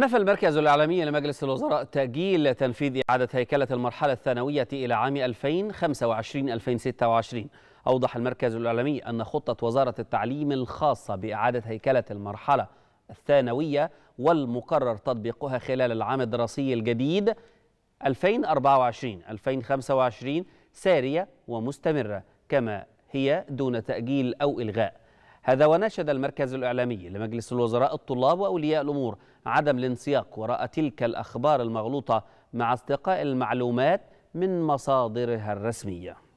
نفى المركز الإعلامي لمجلس الوزراء تأجيل تنفيذ إعادة هيكلة المرحلة الثانوية إلى عام 2025-2026 أوضح المركز الإعلامي أن خطة وزارة التعليم الخاصة بإعادة هيكلة المرحلة الثانوية والمقرر تطبيقها خلال العام الدراسي الجديد 2024-2025 سارية ومستمرة كما هي دون تأجيل أو إلغاء هذا وناشد المركز الإعلامي لمجلس الوزراء الطلاب وأولياء الأمور عدم الانسياق وراء تلك الأخبار المغلوطة مع استقاء المعلومات من مصادرها الرسميه